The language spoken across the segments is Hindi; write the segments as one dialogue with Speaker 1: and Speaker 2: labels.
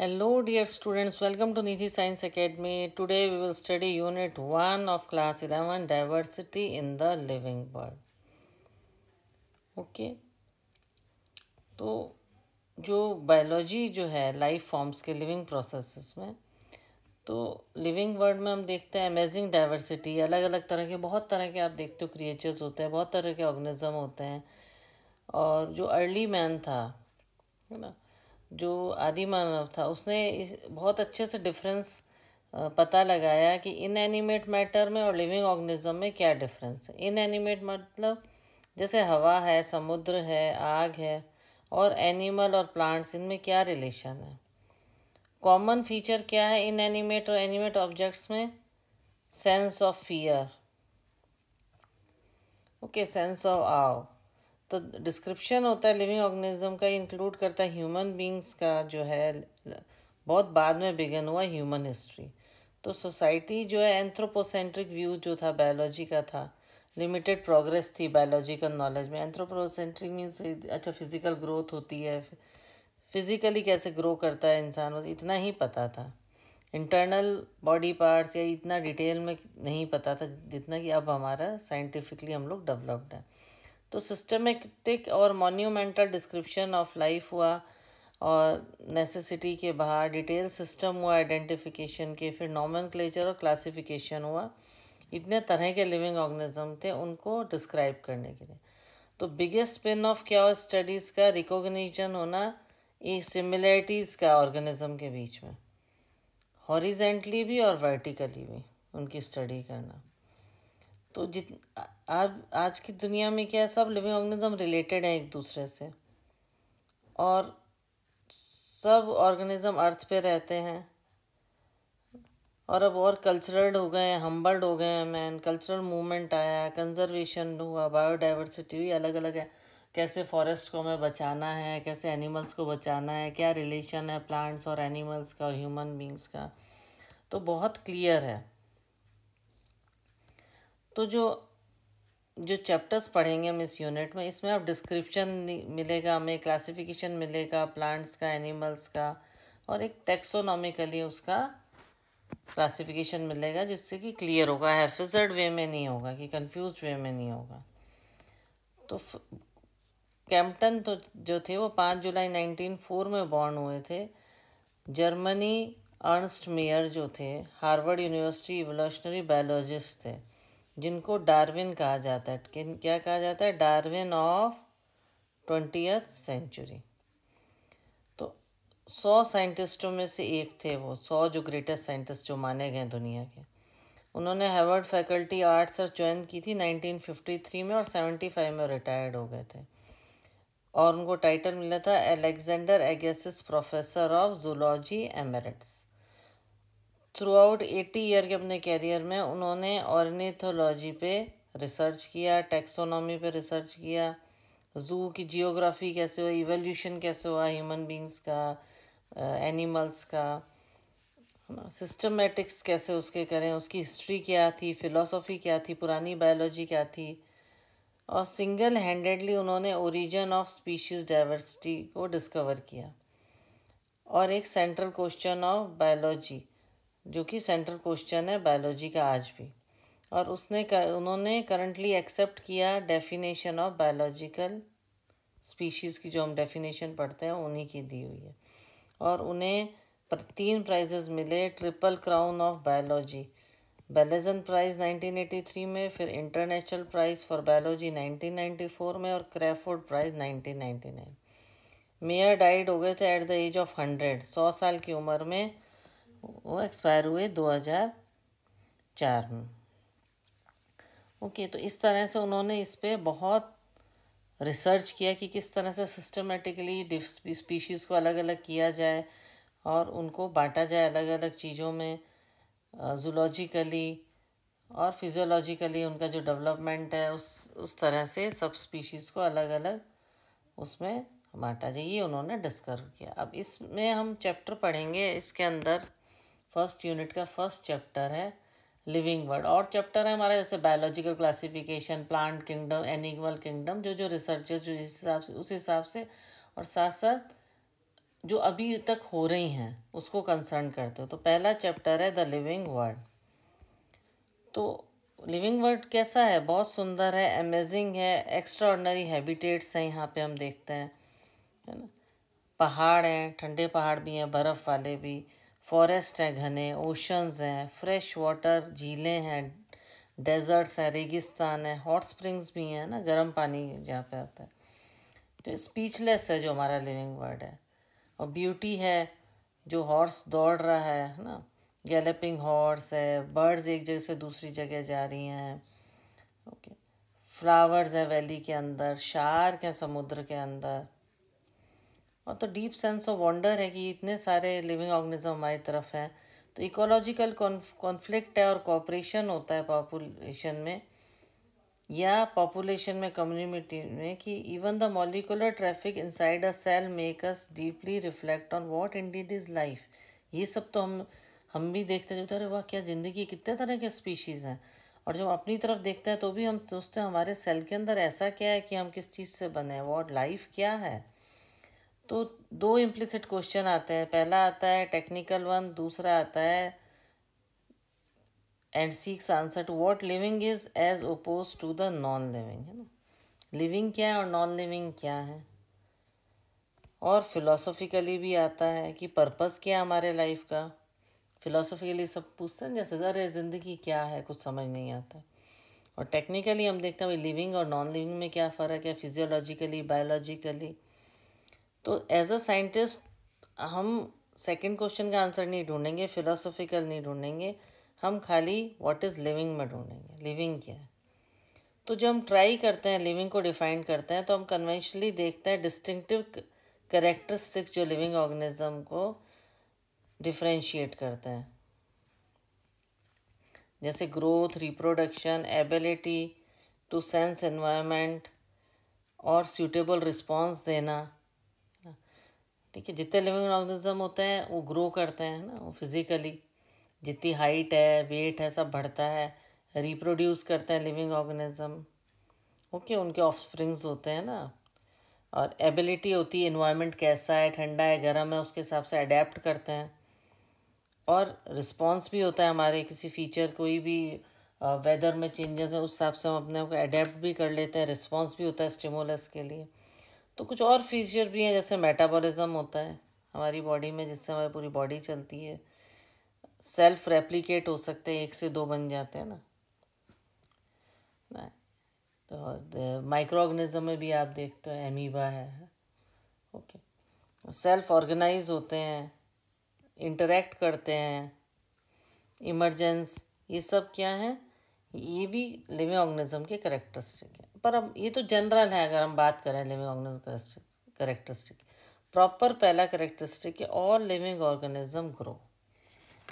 Speaker 1: Hello dear students welcome to Niti science academy today we will study unit one of class eleven diversity in the living world okay तो जो बायोलॉजी जो है लाइफ फॉर्म्स के लिविंग प्रोसेसेस में तो लिविंग वर्ल्ड में हम देखते हैं अमेजिंग डाइवर्सिटी अलग अलग तरह के बहुत तरह के आप देखते हो क्रिएचर्स होते हैं बहुत तरह के ऑर्गेनिज्म होते हैं और जो अर्ली मैन था है ना जो आदि मानव था उसने इस बहुत अच्छे से डिफरेंस पता लगाया कि इन एनिमेट मैटर में और लिविंग ऑर्गेनिज्म में क्या डिफरेंस है इन एनिमेट मतलब जैसे हवा है समुद्र है आग है और एनिमल और प्लांट्स इनमें क्या रिलेशन है कॉमन फीचर क्या है इन एनिमेट और एनिमेट ऑब्जेक्ट्स में sense of fear okay sense of awe तो डिस्क्रिप्शन होता है लिविंग ऑर्गेनिज्म का इंक्लूड करता है ह्यूमन बींग्स का जो है बहुत बाद में बिगन हुआ ह्यूमन हिस्ट्री तो सोसाइटी जो है एंथ्रोपोसेंट्रिक व्यू जो था बायोलॉजी का था लिमिटेड प्रोग्रेस थी बायोलॉजिकल नॉलेज में एंथ्रोपोसेंट्रिक मीन्स अच्छा फिज़िकल ग्रोथ होती है फिज़िकली कैसे ग्रो करता है इंसान बस इतना ही पता था इंटरनल बॉडी पार्ट्स या इतना डिटेल में नहीं पता था जितना कि अब हमारा साइंटिफिकली हम लोग डेवलप्ड है तो सिस्टमेटिक और मोन्यूमेंटल डिस्क्रिप्शन ऑफ लाइफ हुआ और नेसेसिटी के बाहर डिटेल सिस्टम हुआ आइडेंटिफिकेशन के फिर नॉमन और क्लासिफिकेशन हुआ इतने तरह के लिविंग ऑर्गेनिज्म थे उनको डिस्क्राइब करने के लिए तो बिगेस्ट पिन ऑफ क्या स्टडीज़ का रिकॉग्निशन होना ये सिमिलरिटीज़ का ऑर्गेनिज्म के बीच में हॉरिजेंटली भी और वर्टिकली भी उनकी स्टडी करना तो जित आज आज की दुनिया में क्या है सब लिविंग ऑर्गेनिज्म रिलेटेड हैं एक दूसरे से और सब ऑर्गेनिज्म अर्थ पे रहते हैं और अब और कल्चरल हो गए हैं हम्बल्ड हो गए हैं मैन कल्चरल मूवमेंट आया है कंजर्वेशन हुआ बायोडाइवर्सिटी हुई अलग अलग है कैसे फॉरेस्ट को हमें बचाना है कैसे एनिमल्स को बचाना है क्या रिलेशन है प्लांट्स और एनिमल्स का और ह्यूमन बींग्स का तो बहुत क्लियर है तो जो जो चैप्टर्स पढ़ेंगे हम इस यूनिट में इसमें अब डिस्क्रिप्शन मिलेगा हमें क्लासिफिकेशन मिलेगा प्लांट्स का एनिमल्स का और एक टेक्सोनॉमिकली उसका क्लासिफिकेशन मिलेगा जिससे कि क्लियर होगा हैफिजर्ड वे में नहीं होगा कि कंफ्यूज्ड वे में नहीं होगा तो कैम्पटन तो जो थे वो पाँच जुलाई नाइनटीन फोर में बॉर्न हुए थे जर्मनी अर्नस्ट मेयर जो थे हार्वर्ड यूनिवर्सिटी इवोल्यूशनरी बायोलॉजिस्ट थे जिनको डार्विन कहा जाता है क्या कहा जाता है डार्विन ऑफ ट्वेंटियथ सेंचुरी तो सौ साइंटिस्टों में से एक थे वो सौ जो ग्रेटेस्ट साइंटिस्ट जो माने गए दुनिया के उन्होंने हेवर्ड फैकल्टी आर्ट्स और ज्वाइन की थी 1953 में और 75 में रिटायर्ड हो गए थे और उनको टाइटल मिला था Alexander Agassiz professor of zoology emeritus throughout eighty year के अपने कैरियर में उन्होंने ऑर्निथोलॉजी पे रिसर्च किया टेक्सोनॉमी पे रिसर्च किया जू की जियोग्राफी कैसे हुआ इवोल्यूशन कैसे हुआ ह्यूमन बींग्स का एनिमल्स का है ना सिस्टमेटिक्स कैसे उसके करें उसकी हिस्ट्री क्या थी फिलोसॉफी क्या थी पुरानी बायोलॉजी क्या थी और सिंगल हैंडेडली उन्होंने ओरिजिन ऑफ स्पीशीज डाइवर्सिटी को डिस्कवर किया और एक सेंट्रल क्वेश्चन ऑफ बायोलॉजी जो कि सेंट्रल क्वेश्चन है बायोलॉजी का आज भी और उसने कर, उन्होंने करंटली एक्सेप्ट किया डेफिनेशन ऑफ बायोलॉजिकल स्पीशीज़ की जो हम डेफिनेशन पढ़ते हैं उन्हीं की दी हुई है और उन्हें तीन प्राइजेज़ मिले triple crown of biology Balzan prize 1983 में फिर इंटरनेशनल प्राइज़ फॉर बायोलॉजी 1994 में और क्रैफोर्ड प्राइज़ 1999 मेयर डाइड हो गए थे at the age of hundred सौ साल की उम्र में वो एक्सपायर हुए 2004 में ओके तो इस तरह से उन्होंने इस पर बहुत रिसर्च किया कि किस तरह से सिस्टमेटिकली स्पीशीज़ को अलग अलग किया जाए और उनको बांटा जाए अलग अलग चीज़ों में जूलॉजिकली और फिजियोलॉजिकली उनका जो डेवलपमेंट है उस उस तरह से सब स्पीशीज़ को अलग अलग उसमें बांटा जाए ये उन्होंने डिस्कवर किया अब इसमें हम चैप्टर पढ़ेंगे इसके अंदर फर्स्ट यूनिट का फर्स्ट चैप्टर है लिविंग वर्ड और चैप्टर है हमारा जैसे biological classification plant kingdom animal kingdom जो जो रिसर्चेज जो जिस हिसाब से उस हिसाब से और साथ साथ जो अभी तक हो रही हैं उसको कंसर्न करते हो तो पहला चैप्टर है द लिविंग वर्ड तो लिविंग वर्ड कैसा है बहुत सुंदर है अमेजिंग है एक्स्ट्राऑर्डनरी हैबिटेट्स हैं यहाँ पे हम देखते हैं है ना पहाड़ हैं ठंडे पहाड़ भी हैं बर्फ़ वाले भी फॉरेस्ट हैं घने ओशंस हैं फ्रेश वाटर झीलें हैं डेजर्ट्स हैं रेगिस्तान है हॉट स्प्रिंग्स भी हैं ना गर्म पानी जहाँ पे आता है तो स्पीचलेस है जो हमारा लिविंग वर्ड है और ब्यूटी है जो हॉर्स दौड़ रहा है ना गैलपिंग हॉर्स है बर्ड्स एक जगह से दूसरी जगह जा रही हैं ओके फ्लावर्स हैं वैली के अंदर शार्क हैं समुद्र के अंदर और तो डीप सेंस ऑफ वंडर है कि इतने सारे लिविंग ऑर्गेनिज्म हमारी तरफ हैं तो इकोलॉजिकल कॉन्फ्लिक्ट है और कॉपरेशन होता है पॉपुलेशन में या पॉपुलेशन में कम्युनिटी में कि even the molecular traffic inside a cell make us deeply reflect on what indeed is life ये सब तो हम हम भी देखते हैं अरे वाह क्या ज़िंदगी कितने तरह के स्पीशीज़ हैं और जब अपनी तरफ देखते हैं तो भी हम सोचते हैं हमारे सेल के अंदर ऐसा क्या है कि हम किस चीज़ से बने हैं वॉट लाइफ क्या है तो दो इम्प्लिसिट क्वेश्चन आते हैं पहला आता है टेक्निकल वन दूसरा आता है and seeks answer to what living is as oppose to the non living है ना लिविंग क्या है और नॉन लिविंग क्या है और फिलोसफिकली भी आता है कि पर्पस क्या है हमारे लाइफ का फिलोसफिकली सब पूछते हैं जैसे सर ज़िंदगी क्या है कुछ समझ नहीं आता और टेक्निकली हम देखते हैं भाई लिविंग और नॉन लिविंग में क्या फ़र्क है फिजियोलॉजिकली बायोलॉजिकली तो एज अ साइंटिस्ट हम सेकंड क्वेश्चन का आंसर नहीं ढूंढेंगे फिलोसॉफिकल नहीं ढूंढेंगे हम खाली व्हाट इज़ लिविंग में ढूंढेंगे लिविंग क्या है तो जब हम ट्राई करते हैं लिविंग को डिफाइन करते हैं तो हम कन्वेंशनली देखते हैं डिस्टिंक्टिव करेक्टरिस्टिक्स जो लिविंग ऑर्गेनिज्म को डिफ्रेंशिएट करते हैं जैसे growth reproduction ability to sense environment और सूटेबल रिस्पांस देना ठीक है जितने लिविंग ऑर्गेनिज्म होते हैं वो ग्रो करते हैं ना वो फिज़िकली जितनी हाइट है वेट है सब बढ़ता है रिप्रोड्यूस करते हैं लिविंग ऑर्गेनिज्म ओके उनके स्प्रिंग्स होते हैं ना और एबिलिटी होती है इन्वायरमेंट कैसा है ठंडा है गर्म है उसके हिसाब से अडेप्ट करते हैं और रिस्पॉन्स भी होता है हमारे किसी फीचर कोई भी वेदर में चेंजेस है उस हिसाब से हम अपने को अडेप्ट भी कर लेते हैं रिस्पॉन्स भी होता है स्टिमुलस के लिए तो कुछ और फीचर भी हैं जैसे मेटाबॉलिज्म होता है हमारी बॉडी में जिससे हमारी पूरी बॉडी चलती है सेल्फ रेप्लिकेट हो सकते हैं एक से दो बन जाते हैं ना तो माइक्रो ऑर्गेनिज्म में भी आप देखते हो एमीबा है ओके सेल्फ ऑर्गेनाइज होते हैं इंटरेक्ट करते हैं इमरजेंस ये सब क्या है ये भी लिविंग ऑर्गेनिज्म के करेक्टरिस्टिक हैं पर अब ये तो जनरल है अगर हम बात करें लिविंग ऑर्गेनिज्म करेक्टरिस्टिक प्रॉपर पहला करेक्टरिस्टिक है ऑल लिविंग ऑर्गेनिज्म ग्रो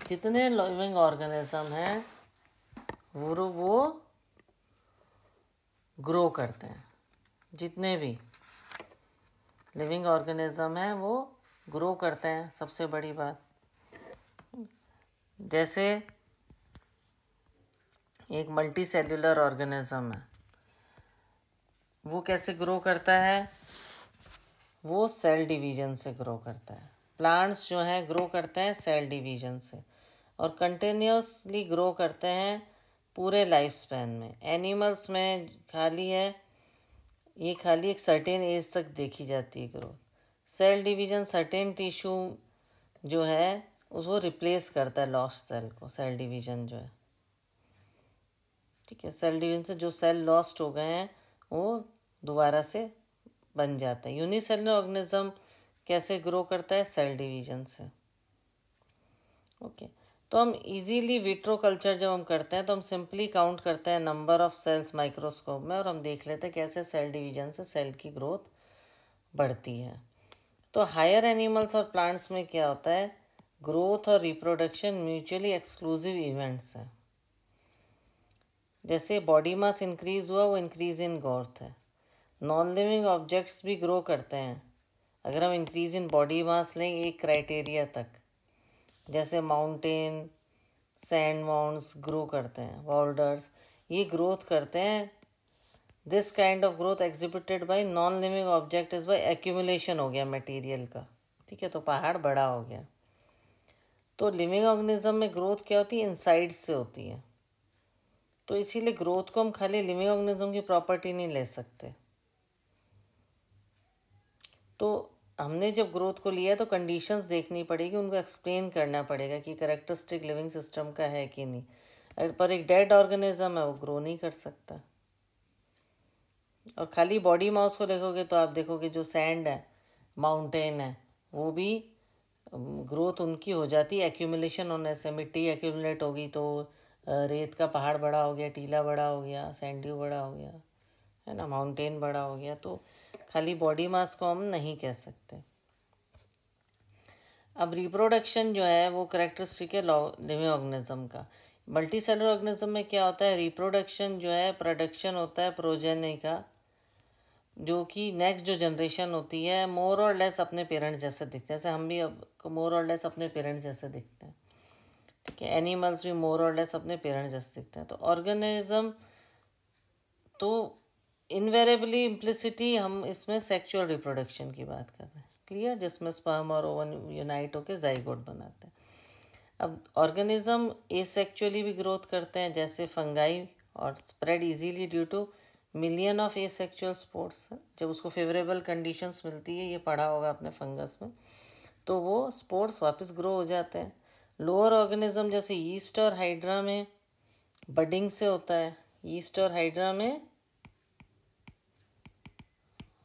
Speaker 1: जितने लिविंग ऑर्गेनिज्म हैं वो वो ग्रो करते हैं जितने भी लिविंग ऑर्गेनिज्म हैं वो ग्रो करते हैं सबसे बड़ी बात जैसे एक मल्टी सेलुलर ऑर्गेनिज्म है वो कैसे ग्रो करता है वो सेल डिवीजन से ग्रो करता है प्लांट्स जो हैं ग्रो करते हैं सेल डिवीजन से और कंटिन्यूसली ग्रो करते हैं पूरे लाइफ स्पैन में एनिमल्स में खाली है ये खाली एक सर्टेन एज तक देखी जाती है growth cell division certain tissue जो है उसको रिप्लेस करता है लॉस्ट सेल को सेल डिवीजन जो है ठीक है सेल डिवीजन से जो सेल लॉस्ट हो गए हैं वो दोबारा से बन जाता है यूनिसेलर ऑर्गेनिज्म कैसे ग्रो करता है सेल डिवीजन से ओके तो हम इजीली विट्रो कल्चर जब हम करते हैं तो हम सिंपली काउंट करते हैं नंबर ऑफ सेल्स माइक्रोस्कोप में और हम देख लेते हैं कैसे सेल डिवीजन से सेल की ग्रोथ बढ़ती है तो हायर एनिमल्स और प्लांट्स में क्या होता है ग्रोथ और रिप्रोडक्शन म्यूचुअली एक्सक्लूसिव इवेंट्स हैं जैसे बॉडी मास इंक्रीज हुआ वो इंक्रीज इन ग्रोथ है नॉन लिविंग ऑब्जेक्ट्स भी ग्रो करते हैं अगर हम इंक्रीज इन बॉडी मास लें एक क्राइटेरिया तक जैसे माउंटेन सैंड माउंट्स ग्रो करते हैं वॉल्डर्स ये ग्रोथ करते हैं this kind of growth exhibited by non living object is by accumulation हो गया मटेरियल का ठीक है तो पहाड़ बड़ा हो गया तो लिविंग ऑर्गेनिज्म में ग्रोथ क्या होती है इनसाइड से होती है तो इसीलिए ग्रोथ को हम खाली लिविंग ऑर्गेनिज्म की प्रॉपर्टी नहीं ले सकते तो हमने जब ग्रोथ को लिया तो कंडीशंस देखनी पड़ेगी उनको एक्सप्लेन करना पड़ेगा कि करेक्टरिस्टिक लिविंग सिस्टम का है कि नहीं पर एक डेड ऑर्गेनिज्म है वो ग्रो नहीं कर सकता और खाली बॉडी माउस को देखोगे तो आप देखोगे जो सैंड है माउंटेन है वो भी ग्रोथ उनकी हो जाती है एक्यूमुलेशन होने से मिट्टी एक्यूमुलेट होगी तो रेत का पहाड़ बड़ा हो गया टीला बड़ा हो गया सैंड्यू बड़ा हो गया है ना माउंटेन बड़ा हो गया तो खाली बॉडी मास को हम नहीं कह सकते अब रिप्रोडक्शन जो है वो करेक्टरिस्टिक है लिविंग ऑर्गेनिज्म का मल्टी सेलर ऑर्गेनिज्म में क्या होता है रिप्रोडक्शन जो है प्रोडक्शन होता है प्रोजेनी का जो कि नेक्स्ट जो जनरेशन होती है मोर और लेस अपने पेरेंट्स जैसे दिखते हैं जैसे हम भी अब मोर और लेस अपने पेरेंट्स जैसे दिखते हैं ठीक है एनिमल्स भी मोर और लेस अपने पेरेंट्स जैसे दिखते हैं तो ऑर्गेनिज्म तो इनवेरेबली इम्प्लिसिटी हम इसमें सेक्सुअल रिप्रोडक्शन की बात कर रहे हैं क्लियर जिसमें स्पर्म और ओवन यूनाइट होकर जाइगोड बनाते हैं अब ऑर्गेनिज्म एसेक्चुअली भी ग्रोथ करते हैं जैसे फंगाई और spread easily due to million of asexual spores जब उसको फेवरेबल कंडीशंस मिलती है ये पढ़ा होगा अपने फंगस में तो वो स्पोर्ट्स वापस ग्रो हो जाते हैं लोअर ऑर्गेनिज्म जैसे ईस्ट और हाइड्रा में बडिंग से होता है ईस्ट और हाइड्रा में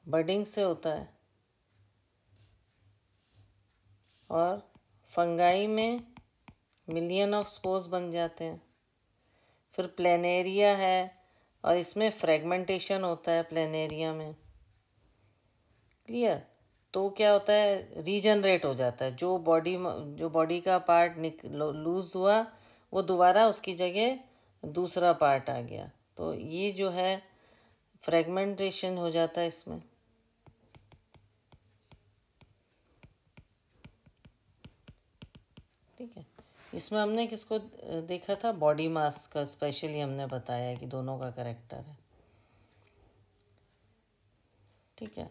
Speaker 1: बडिंग से होता है और फंगाई में मिलियन ऑफ स्पोर्स बन जाते हैं फिर प्लेनेरिया है और इसमें फ्रेगमेंटेशन होता है प्लेनेरिया में क्लियर तो क्या होता है रीजनरेट हो जाता है जो बॉडी जो बॉडी का पार्ट निक लूज हुआ वो दोबारा उसकी जगह दूसरा पार्ट आ गया तो ये जो है फ्रेगमेंटेशन हो जाता है इसमें इसमें हमने किसको देखा था बॉडी मास का स्पेशली हमने बताया कि दोनों का करेक्टर है ठीक है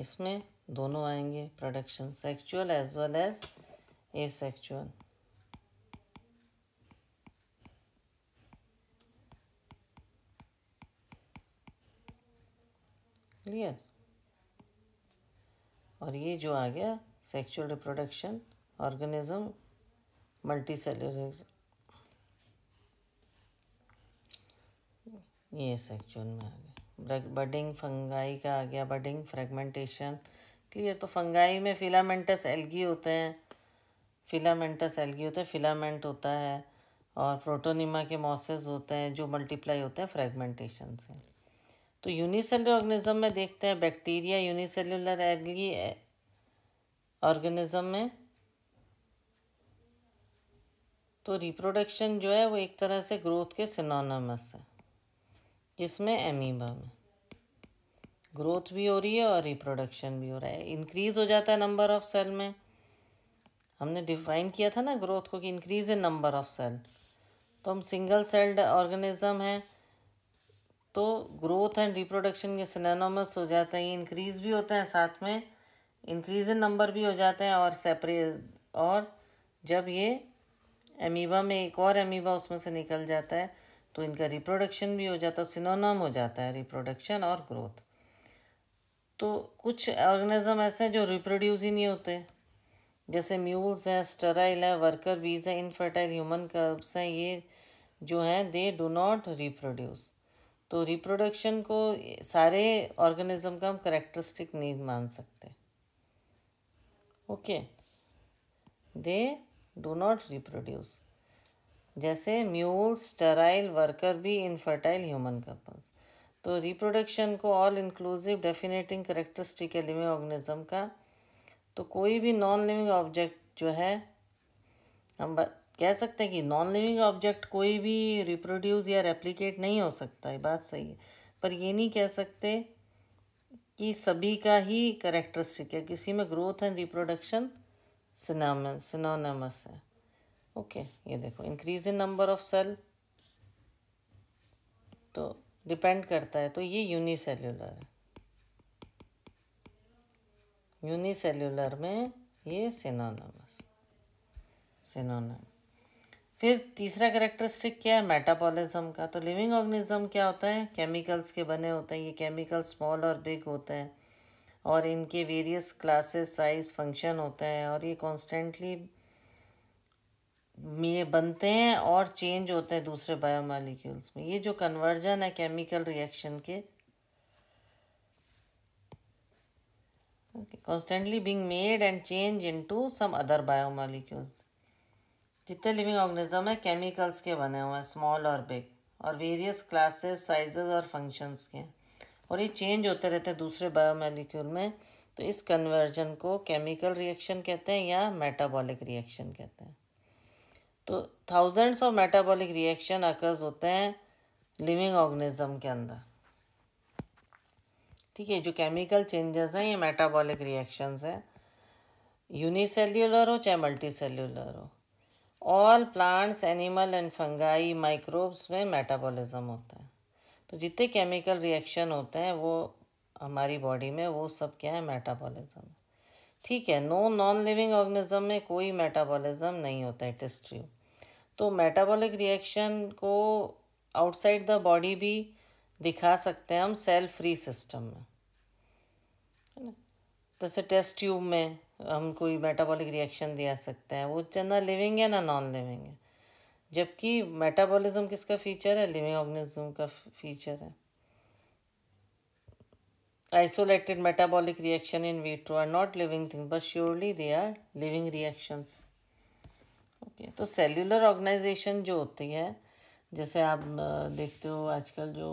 Speaker 1: इसमें दोनों आएंगे production sexual as well as asexual clear और ये जो आ गया sexual reproduction organism multicellular ये सेक्चुअल में आ गया बडिंग फंगाई का आ गया बडिंग फ्रेगमेंटेशन क्लियर तो फंगाई में फिलामेंटस एल्गी होते हैं फिलामेंटस एल्गी होते हैं फिलामेंट होता है और प्रोटोनिमा के मॉसेस होते हैं जो मल्टीप्लाई होते हैं फ्रेगमेंटेशन से तो यूनिसेलुलर ऑर्गेनिज्म में देखते हैं बैक्टीरिया यूनिसेलुलर एलगी ऑर्गेनिज्म में तो रिप्रोडक्शन जो है वो एक तरह से ग्रोथ के सिनोनमस है जिसमें एमीबा में ग्रोथ भी हो रही है और रिप्रोडक्शन भी हो रहा है इंक्रीज़ हो जाता है नंबर ऑफ सेल में हमने डिफाइन किया था ना ग्रोथ को कि increase in number of cell तो हम सिंगल सेल्ड ऑर्गेनिज्म हैं तो ग्रोथ एंड रिप्रोडक्शन ये सिनोनोमस हो जाते हैं इंक्रीज भी होते हैं साथ में इंक्रीज इन नंबर भी हो जाते हैं और सेपरे और जब ये एमीबा में एक और एमीबा उसमें से निकल जाता है तो इनका रिप्रोडक्शन भी हो जाता है सिनोनम हो जाता है रिप्रोडक्शन और ग्रोथ तो कुछ ऑर्गेनिज्म ऐसे हैं जो रिप्रोड्यूस ही नहीं होते जैसे म्यूल्स हैं स्टराइल है वर्कर बीज हैं इनफर्टाइल ह्यूमन कर्ब्स हैं ये जो हैं दे डू नॉट रिप्रोड्यूस तो रिप्रोडक्शन को सारे ऑर्गेनिज्म का हम करेक्टरिस्टिक नहीं मान सकते okay they do not reproduce जैसे म्यूल स्टराइल वर्कर भी इनफर्टाइल ह्यूमन कपल्स तो रिप्रोडक्शन को ऑल इंक्लूसिव डेफिनेटिंग करेक्टरिस्टिक है लिविंग ऑर्गेनिज्म का तो कोई भी नॉन लिविंग ऑब्जेक्ट जो है हम कह सकते हैं कि नॉन लिविंग ऑब्जेक्ट कोई भी रिप्रोड्यूस या रेप्लिकेट नहीं हो सकता है बात सही है पर ये नहीं कह सकते कि सभी का ही करेक्टरिस्टिक है किसी में ग्रोथ एंड रिप्रोडक्शन सिनोनमस है ओके ये देखो increase in number of cell तो डिपेंड करता है तो ये यूनिसेल्यूलर है यूनिसेल्युलर में ये सिनोनमस सिनोनम फिर तीसरा करेक्टरिस्टिक क्या है मेटाबॉलिज्म का तो लिविंग ऑर्गेनिज्म क्या होता है केमिकल्स के बने होते हैं ये केमिकल स्मॉल और बिग होते हैं और इनके वेरियस क्लासेस साइज फंक्शन होते हैं और ये कॉन्स्टेंटली ये बनते हैं और चेंज होते हैं दूसरे बायोमालिक्यूल्स में ये जो कन्वर्जन है केमिकल रिएक्शन के constantly being made and change into some other biomolecules जितने लिविंग ऑर्गेनिज्म है केमिकल्स के बने हुए हैं स्मॉल और बिग और वेरियस क्लासेस साइजेस और फंक्शंस के और ये चेंज होते रहते हैं दूसरे बायोमेलिक्यूल में तो इस कन्वर्जन को केमिकल रिएक्शन कहते हैं या मेटाबॉलिक रिएक्शन कहते हैं तो thousands of metabolic reaction occurs होते हैं लिविंग ऑर्गेनिज्म के अंदर ठीक है जो केमिकल चेंजेस हैं ये मेटाबॉलिक रिएक्शंस हैं यूनिसेल्युलर हो चाहे मल्टी सेल्यूलर हो all plants animal and fungi microbes में मेटाबॉलिज्म होता है तो जितने केमिकल रिएक्शन होते हैं वो हमारी बॉडी में वो सब क्या है मेटाबॉलिज्म ठीक है नो नॉन लिविंग ऑर्गेनिज्म में कोई मेटाबॉलिज्म नहीं होता है टिस्ट्री तो मेटाबॉलिक रिएक्शन को आउटसाइड द बॉडी भी दिखा सकते हैं हम सेल फ्री सिस्टम में है ना जैसे टेस्ट ट्यूब में हम कोई मेटाबॉलिक रिएक्शन दे सकते हैं वो चंदा लिविंग है ना नॉन लिविंग है जबकि मेटाबॉलिज्म किसका फीचर है लिविंग ऑर्गेनिज्म का फीचर है isolated metabolic reaction in vitro are not living thing but surely they are living reactions okay तो सेल्यूलर ऑर्गेनाइजेशन जो होती है जैसे आप देखते हो आजकल जो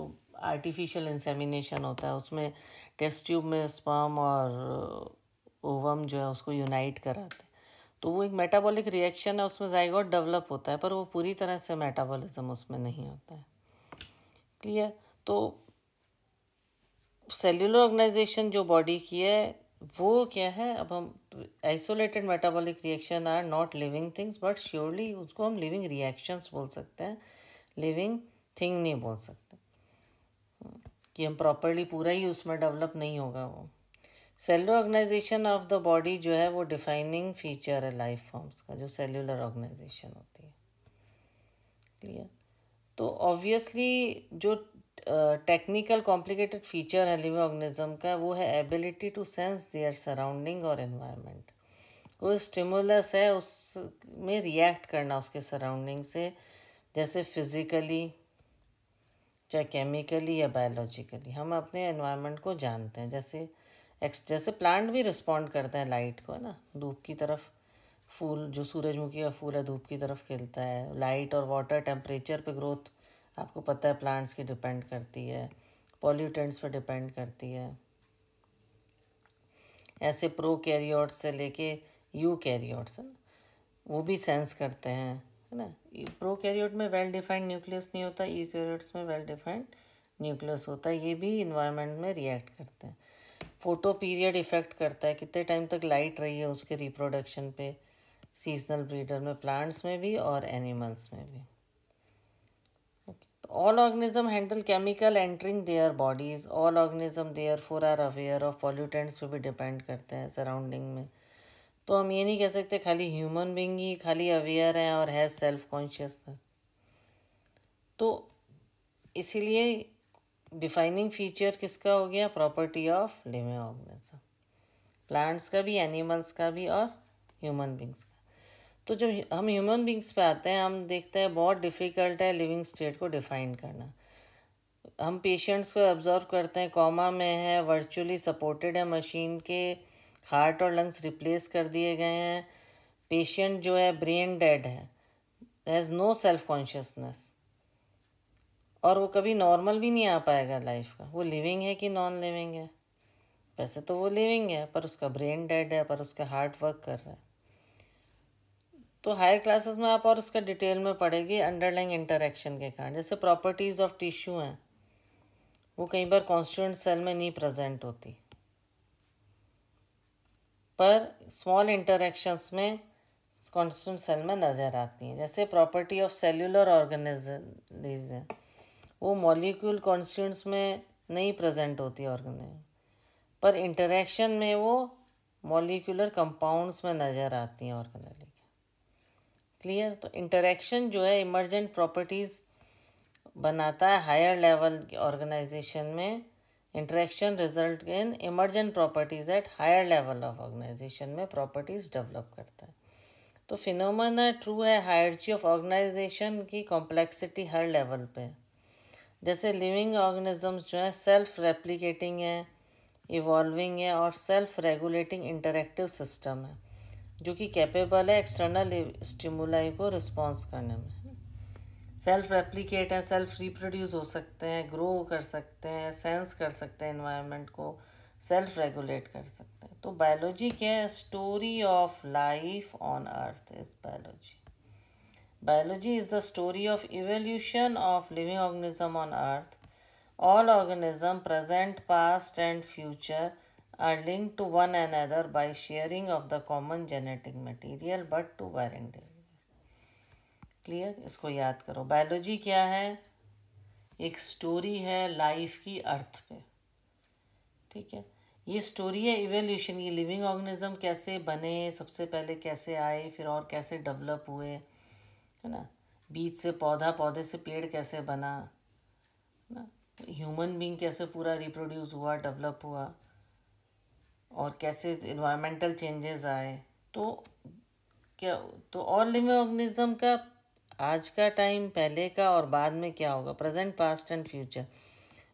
Speaker 1: आर्टिफिशियल इंसेमिनेशन होता है उसमें टेस्ट ट्यूब में स्पर्म और ओवम जो है उसको यूनाइट कराते हैं तो वो एक मेटाबॉलिक रिएक्शन है उसमें जाइगोट डेवलप होता है पर वो पूरी तरह से मेटाबॉलिज्म उसमें नहीं होता है क्लियर तो सेल्यूलर ऑर्गेनाइजेशन जो बॉडी की है वो क्या है अब हम isolated metabolic reaction are not living things but surely उसको हम लिविंग रिएक्शंस बोल सकते हैं लिविंग थिंग नहीं बोल सकते कि हम प्रॉपरली पूरा ही उसमें डेवलप नहीं होगा वो cellular organisation of the body जो है वो डिफाइनिंग फीचर है लाइफ फॉर्म्स का जो सेलुलर ऑर्गेनाइजेशन होती है क्लियर तो ऑब्वियसली जो टेक्निकल कॉम्प्लिकेटेड फीचर है लिविंग ऑर्गेनिज्म का वो है ability to sense their surrounding और एनवायरनमेंट कोई स्टिमुलस है उसमें रिएक्ट करना उसके सराउंडिंग से जैसे फिज़िकली चाहे केमिकली या बायोलॉजिकली हम अपने एनवायरनमेंट को जानते हैं जैसे एक्स जैसे प्लांट भी रिस्पॉन्ड करते हैं लाइट को है ना धूप की तरफ फूल जो सूरजमुखी का फूल है धूप की तरफ खिलता है लाइट और वाटर टेम्परेचर पे ग्रोथ आपको पता है प्लांट्स की डिपेंड करती है पॉल्यूटेंट्स पे डिपेंड करती है ऐसे प्रो कैरियोट्स से लेके यू कैरियोट्स है ना वो भी सेंस करते हैं है ना प्रो कैरियोट में वेल डिफाइंड न्यूक्लियस नहीं होता यू कैरियोट्स में वेल डिफाइंड न्यूक्लियस होता है ये भी इन्वायरमेंट में रिएक्ट करते हैं फ़ोटो पीरियड इफ़ेक्ट करता है कितने टाइम तक लाइट रही है उसके रिप्रोडक्शन पे सीजनल ब्रीडर में प्लांट्स में भी और एनिमल्स में भी ऑल तो all handle chemical chemical their bodies all organism organism for are aware of pollutants पे भी डिपेंड करते हैं सराउंडिंग में तो हम ये नहीं कह सकते खाली ह्यूमन बींग ही खाली अवेयर हैं और हैज़ सेल्फ कॉन्शियसनेस तो इसीलिए डिफाइनिंग फीचर किसका हो गया property of living organism plants का भी एनिमल्स का भी और ह्यूमन बींग्स का तो जब हम ह्यूमन बींग्स पे आते हैं हम देखते हैं बहुत डिफ़िकल्ट है लिविंग स्टेट को डिफ़ाइन करना हम पेशेंट्स को ऑब्ज़र्व करते हैं कॉमा में है वर्चुअली सपोर्टेड है मशीन के हार्ट और लंग्स रिप्लेस कर दिए गए हैं पेशेंट जो है ब्रेन डेड है हैज़ नो सेल्फ कॉन्शियसनेस और वो कभी नॉर्मल भी नहीं आ पाएगा लाइफ का वो लिविंग है कि नॉन लिविंग है वैसे तो वो लिविंग है पर उसका ब्रेन डेड है पर उसका हार्ट वर्क कर रहा है तो हायर क्लासेस में आप और उसका डिटेल में पढ़ेगी अंडरलाइंग इंटरेक्शन के कारण जैसे प्रॉपर्टीज़ ऑफ टिश्यू हैं वो कई बार कॉन्स्टिट्यूंट सेल में नहीं प्रेजेंट होती पर स्मॉल इंटरेक्शंस में कॉन्स्टिट्यूंट सेल में नज़र आती हैं जैसे प्रॉपर्टी ऑफ सेल्यूलर ऑर्गेनिज है वो मॉलिक्यूल कॉन्स्टेंट्स में नहीं प्रेजेंट होती ऑर्गेनिज्म पर इंटरेक्शन में वो मॉलिक्यूलर कंपाउंड्स में नज़र आती हैं ऑर्गन क्लियर तो इंटरेक्शन जो है इमरजेंट प्रॉपर्टीज़ बनाता है हायर लेवल ऑर्गेनाइजेशन में interaction result in emergent properties at higher level of organisation में प्रॉपर्टीज़ डेवलप करता है तो फिनोमेना ट्रू है हायरची ऑफ ऑर्गेनाइजेशन की कॉम्प्लेक्सिटी हर लेवल पे जैसे लिविंग ऑर्गेनिजम्स जो हैं सेल्फ रेप्लिकेटिंग है इवॉल्विंग है और सेल्फ रेगुलेटिंग इंटरेक्टिव सिस्टम है जो कि कैपेबल है एक्सटर्नल स्टिमुलाई को रिस्पॉन्स करने में सेल्फ रेप्लिकेट है सेल्फ रिप्रोड्यूस हो सकते हैं ग्रो कर सकते हैं सेंस कर सकते हैं इन्वायरमेंट को सेल्फ रेगुलेट कर सकते हैं तो बायोलॉजी क्या है story of life on earth is biology Biology is the story of evolution of living organism on earth. All organism present, past and future are linked to one another by sharing of the common genetic material but to varying degrees. clear isko yaad karo biology kya hai ek story hai life ki earth pe theek hai ये स्टोरी है इवोल्यूशन ये लिविंग ऑर्गेनिज्म कैसे बने सबसे पहले कैसे आए फिर और कैसे डेवलप हुए है ना बीज से पौधा पौधे से पेड़ कैसे बना ना ह्यूमन बींग कैसे पूरा रिप्रोड्यूस हुआ डेवलप हुआ और कैसे इन्वायरमेंटल चेंजेस आए तो क्या तो और लिविंग ऑर्गेनिज्म का आज का टाइम पहले का और बाद में क्या होगा प्रेजेंट पास्ट एंड फ्यूचर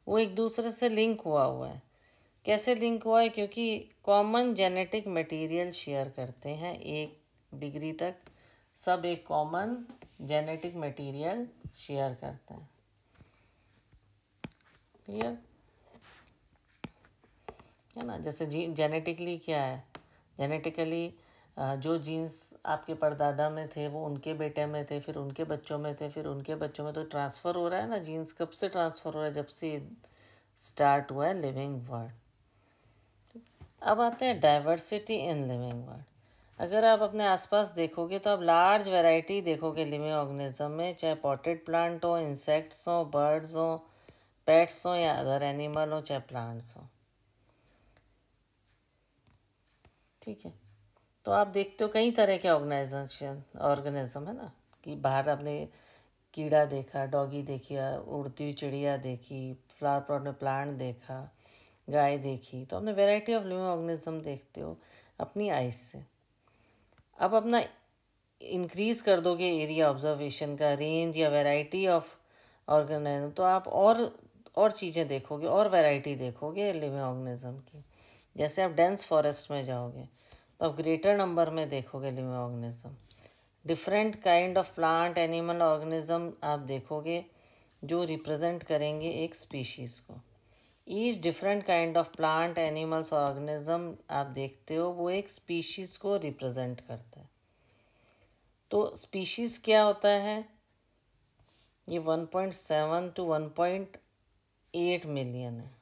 Speaker 1: वो एक दूसरे से लिंक हुआ हुआ है कैसे लिंक हुआ है क्योंकि कॉमन जेनेटिक मटेरियल शेयर करते हैं एक डिग्री तक सब एक कॉमन जेनेटिक मटेरियल शेयर करते हैं क्लियर है ना जैसे जी जेनेटिकली क्या है जेनेटिकली जो जीन्स आपके परदादा में थे वो उनके बेटे में थे फिर उनके बच्चों में थे फिर उनके बच्चों में तो ट्रांसफ़र हो रहा है ना जीन्स कब से ट्रांसफ़र हो रहा है जब से स्टार्ट हुआ है लिविंग वर्ल्ड अब आते हैं डाइवर्सिटी इन लिविंग वर्ल्ड अगर आप अपने आसपास देखोगे तो आप लार्ज वैरायटी देखोगे लिविंग ऑर्गेनिज्म में चाहे पॉटेड प्लांट हो इंसेक्ट्स हों बर्ड्स हों पेट्स हों या अदर एनिमल हों चाहे प्लांट्स हों ठीक है तो आप देखते हो कई तरह के ऑर्गेनाइजेशन ऑर्गेनिज्म है ना कि बाहर आपने कीड़ा देखा डॉगी देखी उड़ती हुई चिड़िया देखी फ्लावर पॉट में प्लांट देखा गाय देखी तो आपने वैरायटी ऑफ लिविंग ऑर्गेनिज्म देखते हो अपनी आइज से आप अपना इंक्रीज़ कर दोगे एरिया ऑब्जर्वेशन का रेंज या वैरायटी ऑफ ऑर्गेनिज्म तो आप और और चीज़ें देखोगे और वैरायटी देखोगे लिविंग ऑर्गेनिज्म की जैसे आप डेंस फॉरेस्ट में जाओगे तो आप ग्रेटर नंबर में देखोगे living organism different kind of plant animal organism आप देखोगे जो रिप्रेजेंट करेंगे एक स्पीशीज़ को each different kind of plant animals organism आप देखते हो वो एक स्पीशीज़ को रिप्रेजेंट करता है तो स्पीशीज़ क्या होता है ये one point seven to one point eight million है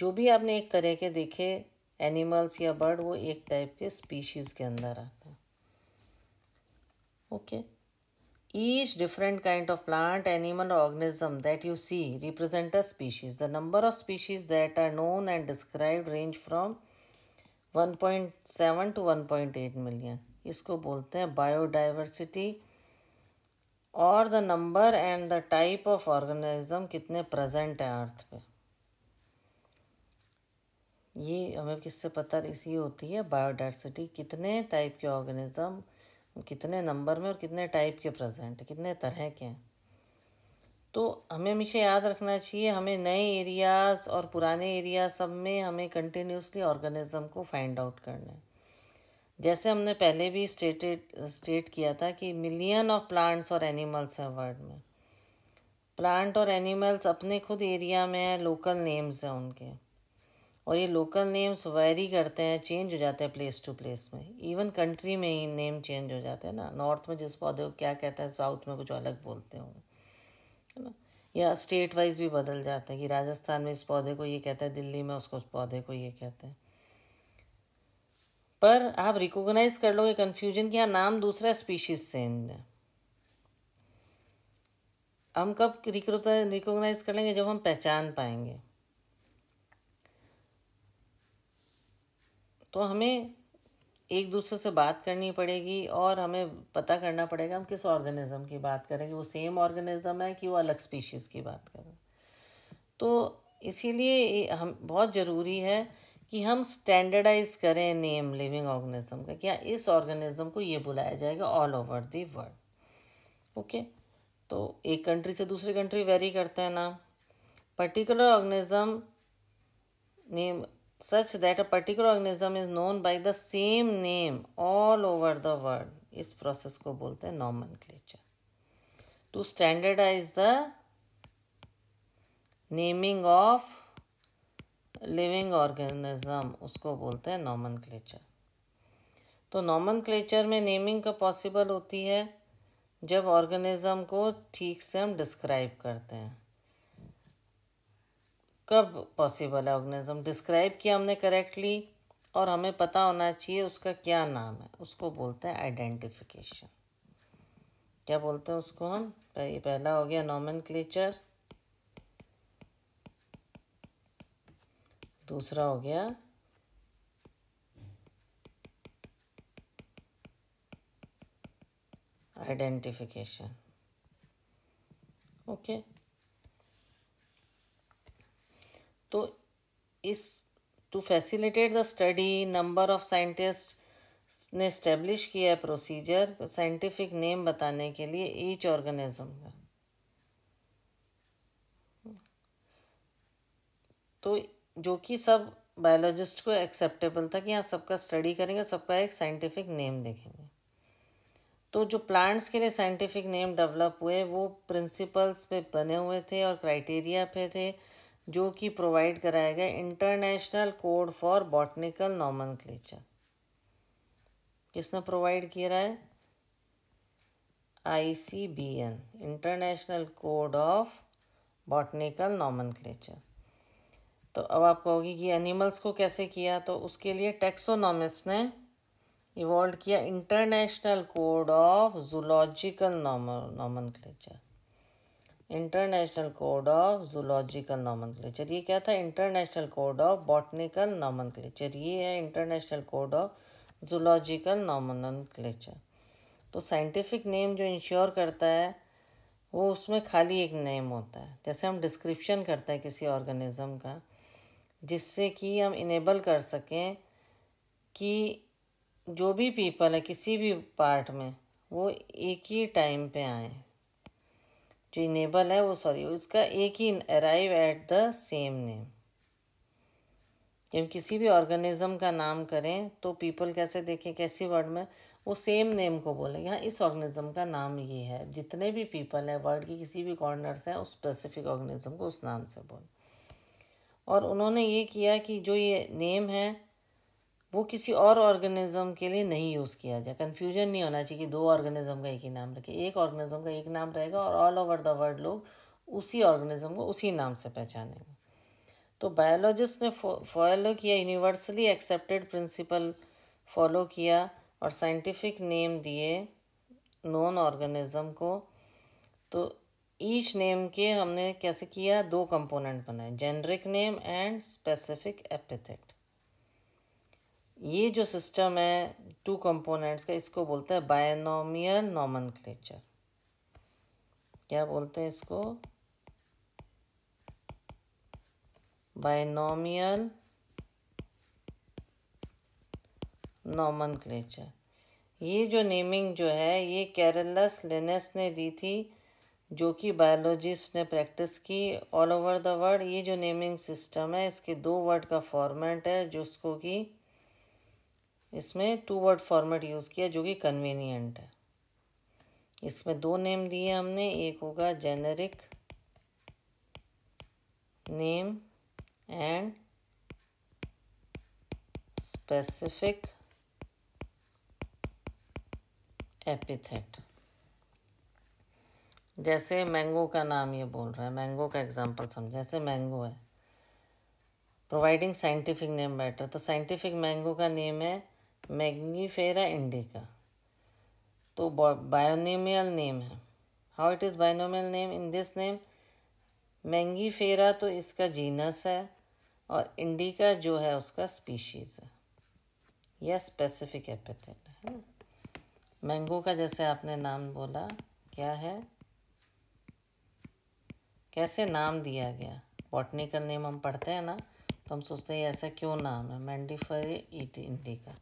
Speaker 1: जो भी आपने एक तरह के देखे एनिमल्स या बर्ड वो एक टाइप के स्पीशीज़ के अंदर आते हैं okay okay. Each different kind of plant, animal or organism that you see represent a species. The number of species that are known and described range from 1.7 to 1.8 million. इसको बोलते हैं बायोडाइवर्सिटी और the number and the type of organism कितने प्रेजेंट है अर्थ पे ये हमें किससे पता इसी होती है बायोडाइवर्सिटी कितने टाइप के ऑर्गेनिज्म कितने नंबर में और कितने टाइप के प्रेजेंट कितने तरह के हैं तो हमें हमेशा याद रखना चाहिए हमें नए एरियाज़ और पुराने एरिया सब में हमें कंटिन्यूसली ऑर्गेनिज़म को फाइंड आउट करना है जैसे हमने पहले भी स्टेटेड स्टेट किया था कि मिलियन ऑफ प्लांट्स और एनिमल्स हैं वर्ल्ड में प्लांट और एनिमल्स अपने खुद एरिया में है लोकल नेम्स हैं उनके और ये लोकल नेम्स वेरी करते हैं चेंज हो जाते हैं प्लेस टू प्लेस में इवन कंट्री में ही नेम चेंज हो जाते हैं ना नॉर्थ में जिस पौधे को क्या कहते हैं साउथ में कुछ अलग बोलते होंगे है ना या स्टेट वाइज भी बदल जाते हैं कि राजस्थान में इस पौधे को ये कहते हैं दिल्ली में उसको उस पौधे को ये कहते हैं पर आप रिकोगनाइज कर लोगे कन्फ्यूजन कि हाँ नाम दूसरा स्पीशीज से है हम कब रिक्रोता कर लेंगे जब हम पहचान पाएंगे तो हमें एक दूसरे से बात करनी पड़ेगी और हमें पता करना पड़ेगा हम किस ऑर्गेनिज़म की बात करें कि वो सेम ऑर्गेनिज्म है कि वो अलग स्पीशीज़ की बात करें तो इसीलिए हम बहुत ज़रूरी है कि हम स्टैंडर्डाइज करें नेम लिविंग ऑर्गेनिज़म का क्या हाँ, इस ऑर्गेनिज़म को ये बुलाया जाएगा all over the world okay तो एक कंट्री से दूसरी कंट्री वेरी करते हैं नाम particular organism name such that a particular organism is known by the same name all over the world. इस process को बोलते हैं nomenclature. To standardize the naming of living organism उसको बोलते हैं nomenclature. तो nomenclature में naming का possible होती है जब organism को ठीक से हम describe करते हैं कब पॉसिबल है ऑर्गेनिज्म डिस्क्राइब किया हमने करेक्टली और हमें पता होना चाहिए उसका क्या नाम है उसको बोलते हैं आइडेंटिफिकेशन क्या बोलते हैं उसको हम ये पहला हो गया नॉमन दूसरा हो गया आइडेंटिफिकेशन ओके okay. तो इस to facilitate the study number of scientist ने स्टेब्लिश किया है प्रोसीजर साइंटिफिक नेम बताने के लिए ईच ऑर्गेनिज्म का तो जो कि सब बायोलॉजिस्ट को एक्सेप्टेबल था कि हाँ सबका स्टडी करेंगे सबका एक साइंटिफिक नेम देखेंगे तो जो प्लांट्स के लिए साइंटिफिक नेम डेवलप हुए वो प्रिंसिपल्स पे बने हुए थे और क्राइटेरिया पे थे जो कि प्रोवाइड कराया गया इंटरनेशनल कोड फॉर बॉटनिकल नॉमन किसने प्रोवाइड किया रहा है I C B N international code of botanical नॉमन तो अब आप कहोगे कि एनिमल्स को कैसे किया तो उसके लिए टेक्सोनॉमिस्ट ने इवॉल्व किया international code of zoological nomenclature international code of zoological nomenclature ये क्या था international code of botanical nomenclature ये है international code of zoological nomenclature तो साइंटिफिक नेम जो इंश्योर करता है वो उसमें खाली एक नेम होता है जैसे हम डिस्क्रिप्शन करते हैं किसी ऑर्गेनिज़म का जिससे कि हम इनेबल कर सकें कि जो भी पीपल है किसी भी पार्ट में वो एक ही टाइम पे आएँ जो इनेबल है वो सॉरी उसका एक ही arrive at the same name जब किसी भी ऑर्गेनिज्म का नाम करें तो पीपल कैसे देखें कैसी वर्ड में वो सेम नेम को बोलें हाँ इस ऑर्गेनिज्म का नाम ये है जितने भी पीपल है वर्ल्ड की किसी भी कॉर्नर्स हैं उस स्पेसिफिक ऑर्गेनिज्म को उस नाम से बोलें और उन्होंने ये किया कि जो ये नेम है वो किसी और ऑर्गेनिज्म के लिए नहीं यूज़ किया जाए कन्फ्यूजन नहीं होना चाहिए कि दो ऑर्गेनिज्म का एक ही नाम रखे एक ऑर्गेनिज्म का एक नाम रहेगा और ऑल ओवर द वर्ल्ड लोग उसी ऑर्गेनिज्म को उसी नाम से पहचानेंगे तो बायोलॉजिस्ट ने फॉलो किया यूनिवर्सली एक्सेप्टेड प्रिंसिपल फॉलो किया और साइंटिफिक नेम दिए नॉन ऑर्गेनिज्म को तो ईच नेम के हमने कैसे किया दो कंपोनेंट बनाए generic name and specific epithet ये जो सिस्टम है टू कंपोनेंट्स का इसको बोलते हैं बायोनोमियल नॉमन क्या बोलते हैं इसको बायनोमियल नॉमन ये जो नेमिंग जो है ये कैरलस लेनेस ने दी थी जो कि बायोलॉजिस्ट ने प्रैक्टिस की ऑल ओवर द वर्ल्ड ये जो नेमिंग सिस्टम है इसके दो वर्ड का फॉर्मेट है जिसको कि इसमें टू वर्ड फॉर्मेट यूज़ किया जो कि कन्वीनियंट है इसमें दो नेम दिए हमने एक होगा generic name and specific epithet जैसे मैंगो का नाम ये बोल रहा है मैंगो का एग्जांपल समझ जैसे मैंगो है प्रोवाइडिंग साइंटिफिक नेम बेटर तो साइंटिफिक मैंगो का नेम है मैग्नीफेरा इंडिका तो बायोनिमियल नेम है how it is binomial name in this name Mangifera तो इसका जीनस है और इंडिका जो है उसका स्पीशीज़ है या स्पेसिफिक एपिथेट है मैंगो का जैसे आपने नाम बोला क्या है कैसे नाम दिया गया बॉटनिकल नेम हम पढ़ते हैं ना तो हम सोचते हैं ऐसा क्यों नाम है मैंडीफरी ईट इंडिका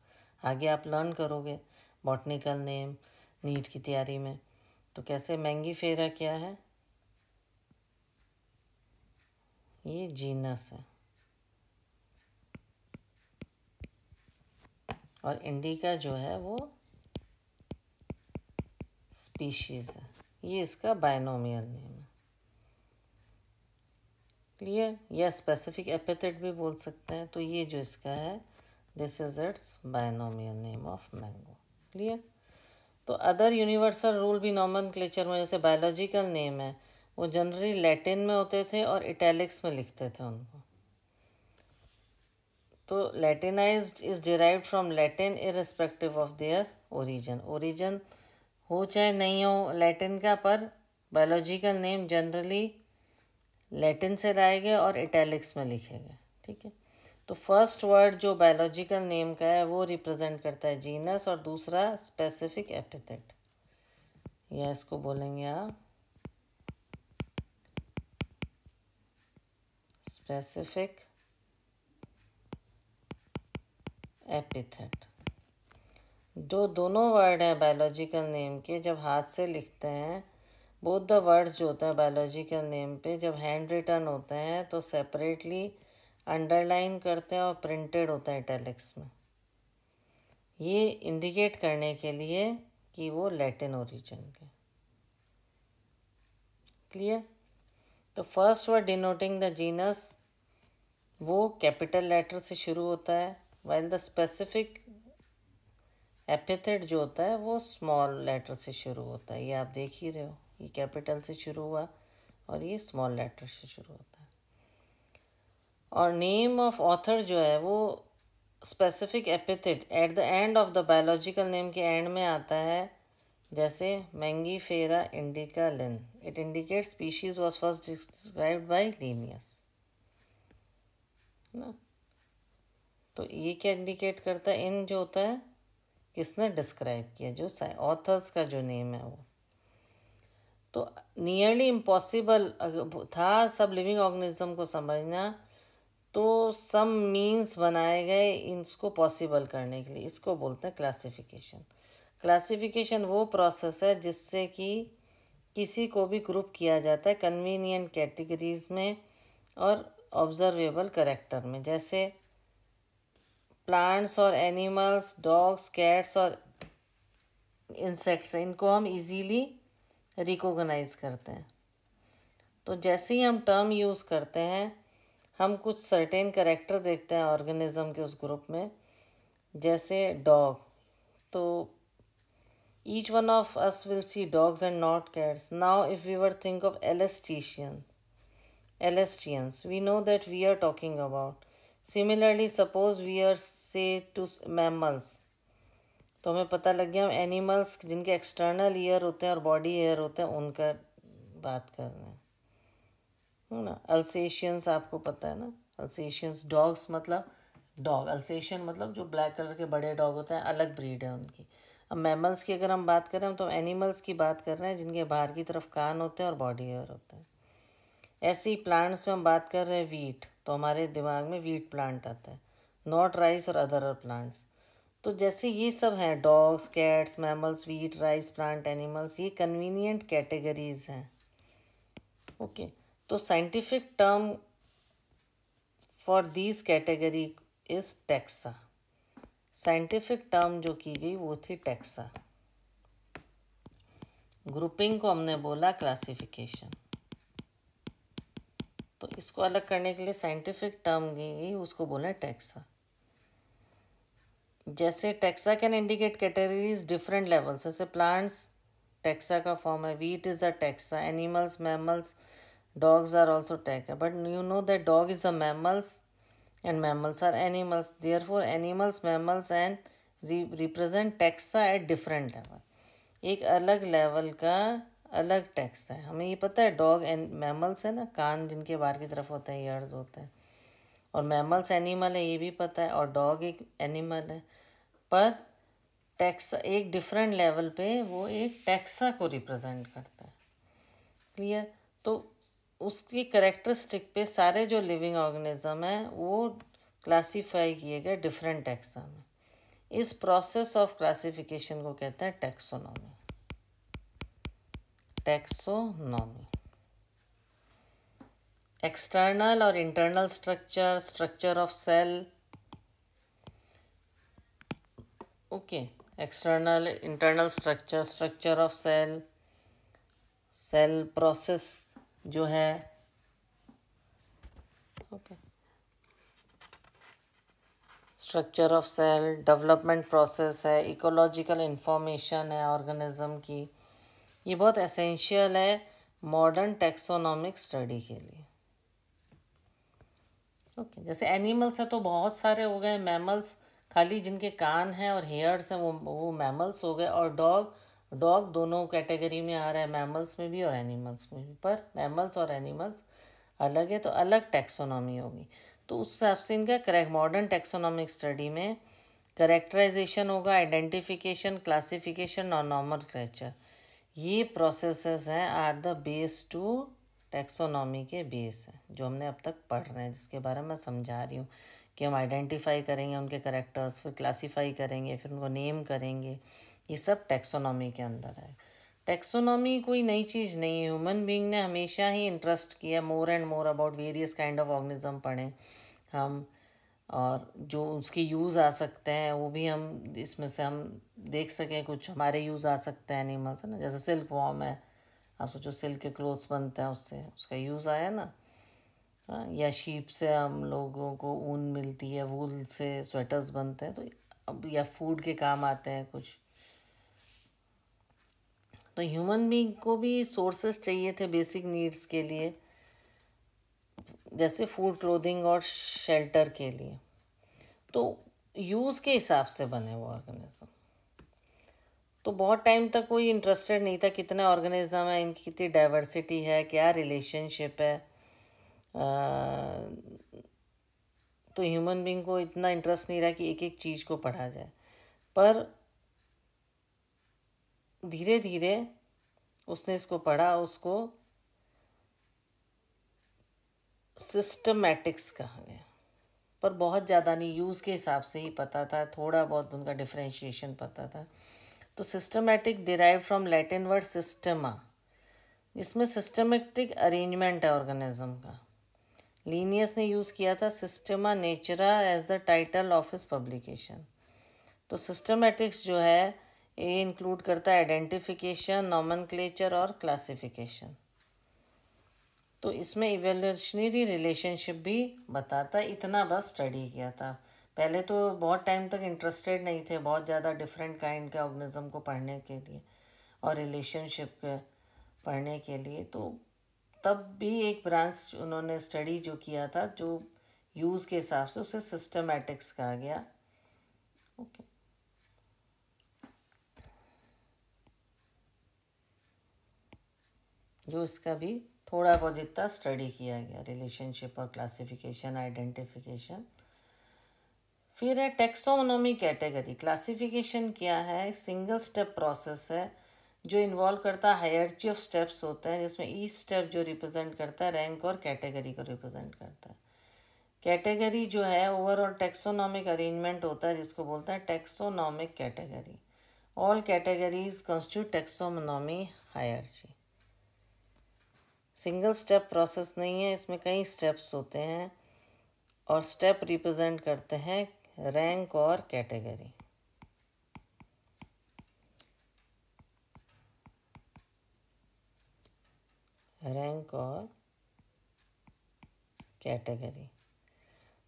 Speaker 1: आगे आप लर्न करोगे बॉटनिकल नेम नीट की तैयारी में तो कैसे महंगी फेरा क्या है ये जीनस है और इंडिका जो है वो स्पीशीज है ये इसका बायनोमियल नेम है क्लियर या स्पेसिफिक एपिथेट भी बोल सकते हैं तो ये जो इसका है this is its binomial name of mango clear तो अदर यूनिवर्सल रूल भी नॉमन क्लेचर में जैसे बायोलॉजिकल नेम है वो जनरली लैटिन में होते थे और इटैलिक्स में लिखते थे उनको तो latinise is derive from Latin irrespective of their origin origin हो चाहे नहीं हो लैटिन का पर बायोलॉजिकल नेम जनरली लैटिन से लाए गए और इटैलिक्स में लिखे गए ठीक है तो फर्स्ट वर्ड जो बायोलॉजिकल नेम का है वो रिप्रेजेंट करता है जीनस और दूसरा स्पेसिफिक एपिथेट या इसको बोलेंगे आप स्पेसिफिक एपिथेट जो दोनों वर्ड हैं बायोलॉजिकल नेम के जब हाथ से लिखते हैं बोथ द वर्ड्स जो होते हैं बायोलॉजिकल नेम पे जब हैंड रिटर्न होते हैं तो सेपरेटली अंडरलाइन करते हैं और प्रिंटेड होता है इटैलिक्स में ये इंडिकेट करने के लिए कि वो लैटिन ओरिजिन के क्लियर तो first word denoting the genus वो कैपिटल लेटर से शुरू होता है वेल द स्पेसिफिक एपिथेट जो होता है वो स्मॉल लेटर से शुरू होता है ये आप देख ही रहे हो ये कैपिटल से शुरू हुआ और ये स्मॉल लेटर से शुरू होता है और नेम ऑफ ऑथर जो है वो specific epithet at the end of the biological name के एंड में आता है जैसे Mangifera indica Linn it indicate species was first describe by Linnaeus ना तो ये क्या इंडिकेट करता है इन जो होता है किसने डिस्क्राइब किया जो ऑथर्स का जो नेम है वो तो नियरली इम्पॉसिबल था सब लिविंग ऑर्गेनिज्म को समझना तो सम मीन्स बनाए गए इसको पॉसिबल करने के लिए इसको बोलते हैं क्लासिफिकेशन क्लासिफिकेशन वो प्रोसेस है जिससे कि किसी को भी ग्रुप किया जाता है कन्वीनियंट कैटेगरीज में और ऑब्जर्वेबल करेक्टर में जैसे प्लांट्स और एनिमल्स डॉग्स कैट्स और इंसेक्ट्स इनको हम इजीली रिकॉग्नाइज करते हैं तो जैसे ही हम टर्म यूज़ करते हैं हम कुछ सर्टेन करेक्टर देखते हैं ऑर्गेनिज्म के उस ग्रुप में जैसे डॉग तो each one of us will see dogs and not cats now if we were think of Alsatian Alsatians we know that we are talking about similarly suppose we are say to mammals तो हमें पता लग गया हम एनिमल्स जिनके एक्सटर्नल ईयर होते हैं और बॉडी हेयर होते हैं उनका बात कर रहे हैं है ना अल्सेशियंस आपको पता है ना अल्सेशियंस डॉग्स मतलब डॉग अल्सेशियन मतलब जो ब्लैक कलर के बड़े डॉग होते हैं अलग ब्रीड है उनकी अब मैमल्स की अगर हम बात करें तो एनिमल्स की बात कर रहे हैं जिनके बाहर की तरफ कान होते हैं और बॉडी हेयर होते हैं ऐसे ही प्लांट्स में हम बात कर रहे हैं वीट तो हमारे दिमाग में वीट प्लांट आता है नॉट राइस और अदर प्लांट्स तो जैसे ये सब हैं dogs cats mammals wheat rice plant animals ये कन्वीनियंट कैटेगरीज हैं ओके okay. तो scientific term for these category is taxa scientific term जो की गई वो थी टैक्सा ग्रुपिंग को हमने बोला क्लासिफिकेशन तो इसको अलग करने के लिए साइंटिफिक टर्म गई उसको बोला टैक्सा जैसे taxa can indicate categories different levels जैसे प्लांट्स टैक्सा का फॉर्म है wheat is a taxa animals mammals dogs are also taken but you know that dog is a mammals and mammals are animals therefore animals mammals and re- represent taxa at different level एक अलग लेवल का अलग टैक्स है हमें ये पता है डॉग एंड मैमल्स है ना कान जिनके बाहर की तरफ होते हैं ईयर्स होते हैं और मैमल्स एनिमल है ये भी पता है और डॉग एक एनिमल है पर टैक्स एक डिफरेंट लेवल पे वो एक टैक्सा को रिप्रेजेंट करता है क्लियर तो उसकी करेक्टरिस्टिक पे सारे जो लिविंग ऑर्गेनिज्म हैं वो क्लासीफाई किए गए डिफरेंट टैक्सा में इस प्रोसेस ऑफ क्लासिफिकेशन को कहते हैं टैक्सोनॉमी टैक्सोनॉमी एक्सटर्नल और internal structure structure of cell okay external internal structure structure of cell cell process जो है okay structure of cell development process है इकोलॉजिकल इंफॉर्मेशन है ऑर्गेनिज्म की ये बहुत एसेंशियल है मॉडर्न टेक्सोनॉमिक स्टडी के लिए ओके okay. जैसे एनिमल्स है तो बहुत सारे हो गए मैमल्स खाली जिनके कान हैं और हेयर्स हैं वो वो मैमल्स हो गए और डॉग डॉग दोनों कैटेगरी में आ रहा है मैमल्स में भी और एनिमल्स में भी पर मैमल्स और एनिमल्स अलग है तो अलग टैक्सोनॉमी होगी तो उस हिसाब से इनका करेक्ट मॉडर्न टैक्सोनॉमिक स्टडी में करेक्टराइजेशन होगा आइडेंटिफिकेशन क्लासिफिकेशन और नॉर्मल क्रेचर ये प्रोसेस हैं are the base to taxonomy के बेस हैं जो हमने अब तक पढ़ रहे हैं जिसके बारे में समझा रही हूँ कि हम आइडेंटिफाई करेंगे उनके करेक्टर्स फिर क्लासीफाई करेंगे फिर उनको नेम करेंगे ये सब टैक्सोनॉमी के अंदर है टैक्सोनॉमी कोई नई चीज़ नहीं है ह्यूमन बींग ने हमेशा ही इंटरेस्ट किया more and more about various kind of organism पढ़ें हम और जो उसके यूज़ आ सकते हैं वो भी हम इसमें से हम देख सकें कुछ हमारे यूज़ आ सकते हैं एनिमल्स है ना जैसे सिल्क वॉम है आप सोचो सिल्क के क्लोथ्स बनते हैं उससे उसका यूज़ आया ना हाँ, या शीप से हम लोगों को ऊन मिलती है वूल से स्वेटर्स बनते हैं तो अब या फूड के काम आते हैं कुछ तो ह्यूमन बींग को भी सोर्सेस चाहिए थे बेसिक नीड्स के लिए जैसे फूड क्लोथिंग और शेल्टर के लिए तो यूज़ के हिसाब से बने वो ऑर्गेनिज्म तो बहुत टाइम तक कोई इंटरेस्टेड नहीं था कितने ऑर्गेनिज्म है इनकी कितनी डाइवर्सिटी है क्या रिलेशनशिप है आ, तो ह्यूमन बींग को इतना इंटरेस्ट नहीं रहा कि एक एक चीज़ को पढ़ा जाए पर धीरे धीरे उसने इसको पढ़ा उसको सिस्टमैटिक्स कहा गया पर बहुत ज़्यादा नहीं यूज़ के हिसाब से ही पता था थोड़ा बहुत उनका डिफ्रेंशिएशन पता था तो systematic derive from Latin word systema इसमें सिस्टमेटिक अरेंजमेंट है ऑर्गेनिज्म का लीनियस ने यूज़ किया था systema naturae as the title of इस पब्लिकेशन तो सिस्टमेटिक्स जो है ए इंक्लूड करता है आइडेंटिफिकेशन नॉमन और क्लासिफिकेशन तो इसमें इवेल्यूशनरी रिलेशनशिप भी बताता इतना बस स्टडी किया था पहले तो बहुत टाइम तक इंटरेस्टेड नहीं थे बहुत ज़्यादा डिफरेंट काइंड के ऑर्गेनिज्म को पढ़ने के लिए और रिलेशनशिप के पढ़ने के लिए तो तब भी एक ब्रांच उन्होंने स्टडी जो किया था जो यूज़ के हिसाब से उसे सिस्टमेटिक्स कहा गया ओके okay. जो इसका भी थोड़ा बहुत जितना स्टडी किया गया रिलेशनशिप और क्लासिफिकेशन आइडेंटिफिकेशन फिर है टेक्सोनोमी कैटेगरी क्लासिफिकेशन क्या है सिंगल स्टेप प्रोसेस है जो इन्वॉल्व करता है हायरची ऑफ स्टेप्स होता है जिसमें ई स्टेप जो रिप्रेजेंट करता है रैंक और कैटेगरी को रिप्रेजेंट करता है कैटेगरी जो है ओवरऑल टेक्सोनॉमिक अरेंजमेंट होता है जिसको बोलता है taxonomic category all categories constitute taxonomy hierarchy single step process नहीं है इसमें कई स्टेप्स होते हैं और स्टेप रिप्रेजेंट करते हैं रैंक और कैटेगरी रैंक और कैटेगरी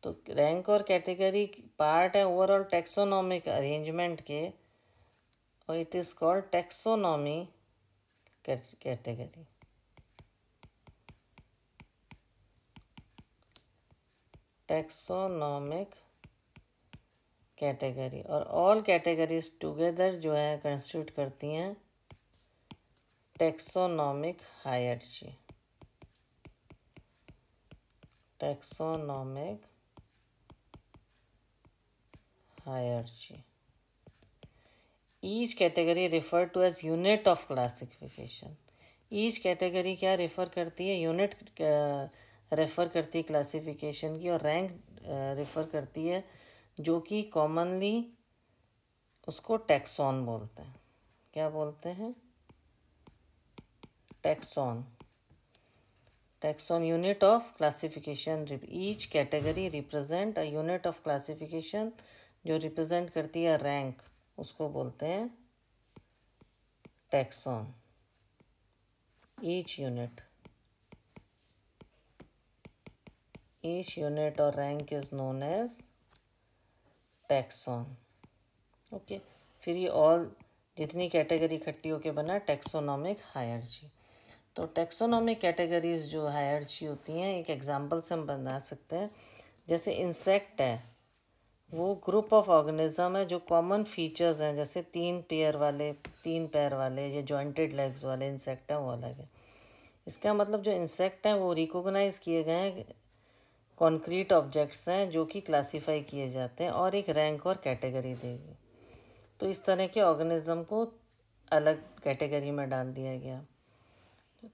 Speaker 1: तो रैंक और कैटेगरी पार्ट है ओवरऑल टेक्सोनॉमिक अरेंजमेंट के और it is called taxonomy category taxonomic category और ऑल कैटेगरीज टुगेदर जो है कंस्टिट्यूट करती हैं taxonomic hierarchy taxonomic hierarchy each category refer to as unit of classification each category क्या रिफ़र करती है यूनिट रेफ़र करती है क्लासिफिकेशन की और रैंक रेफ़र करती है जो कि कॉमनली उसको टैक्सॉन बोलते हैं क्या बोलते हैं taxon taxon unit of classification each category represent a unit of classification जो रिप्रेजेंट करती है रैंक उसको बोलते हैं taxon each unit Each unit or rank is known as taxon okay okay. फिर ये ऑल जितनी कैटेगरी इकट्ठी होकर बना टैक्सोनॉमिक हायरजी तो टेक्सोनॉमिक कैटेगरीज जो हायरजी होती हैं एक एग्जांपल से हम बना सकते हैं जैसे इंसेक्ट है वो ग्रुप ऑफ ऑर्गेनिज्म है जो कॉमन फीचर्स हैं जैसे तीन पेयर वाले तीन पैर वाले या जॉइंटेड लेग्स वाले इंसेक्ट हैं वो अलग है इसका मतलब जो इंसेक्ट हैं वो रिकोगनाइज़ किए गए हैं कॉन्क्रीट ऑब्जेक्ट्स हैं जो कि क्लासिफाई किए जाते हैं और एक रैंक और कैटेगरी देगी तो इस तरह के ऑर्गेनिज़म को अलग कैटेगरी में डाल दिया गया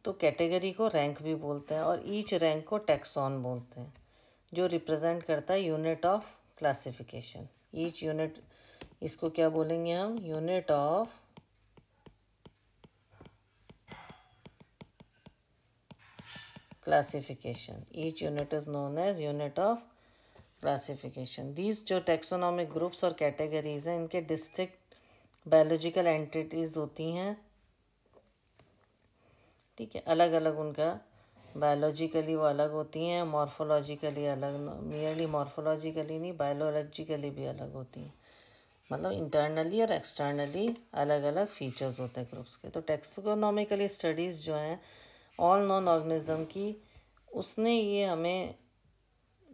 Speaker 1: तो कैटेगरी को रैंक भी बोलते हैं और ईच रैंक को टैक्सॉन बोलते हैं जो रिप्रेजेंट करता है unit of classification each unit इसको क्या बोलेंगे हम unit of classification. Each unit is known as unit of classification. These जो taxonomic groups or categories hain inke distinct biological entities होती हैं ठीक है alag अलग उनका बायोलॉजिकली वो अलग होती हैं मॉर्फोलॉजिकली अलग merely morphologically nahi biologically bhi alag hoti hain मतलब इंटरनली और एक्सटर्नली अलग अलग फीचर्स होते हैं ग्रुप्स के तो टेक्सोनॉमिकली स्टडीज़ जो हैं ऑल नॉन ऑर्गेनिज़म की उसने ये हमें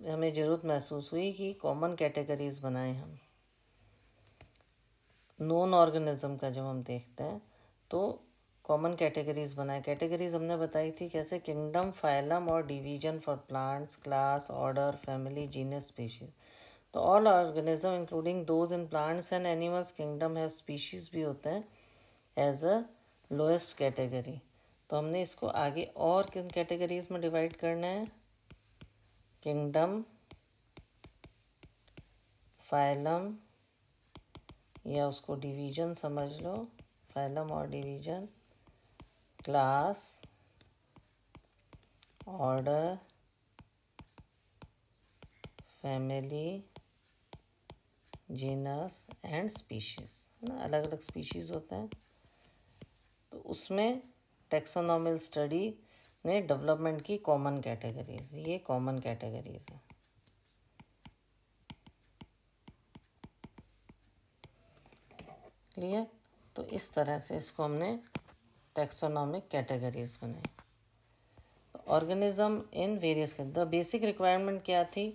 Speaker 1: हमें ज़रूरत महसूस हुई कि कॉमन कैटेगरीज बनाए हम नॉन ऑर्गेनिज़म का जब हम देखते हैं तो कॉमन कैटेगरीज बनाए कैटेगरीज हमने बताई थी कैसे किंगडम फाइलम और division for plants class order family genus species तो all organism including those in plants and animals kingdom है स्पीशीज भी होते हैं एज अ लोएस्ट कैटेगरी तो हमने इसको आगे और किन कैटेगरीज में डिवाइड करना है किंगडम फाइलम या उसको डिवीजन समझ लो फाइलम और division class order family genus and species है ना अलग अलग स्पीशीज़ होते हैं तो उसमें टेक्सोनॉमिल स्टडी ने डेवलपमेंट की कॉमन कैटेगरीज ये कॉमन कैटेगरीज है लिए तो इस तरह से इसको हमने टेक्सोनॉमिक कैटेगरीज बनाई organism in various the basic requirement क्या थी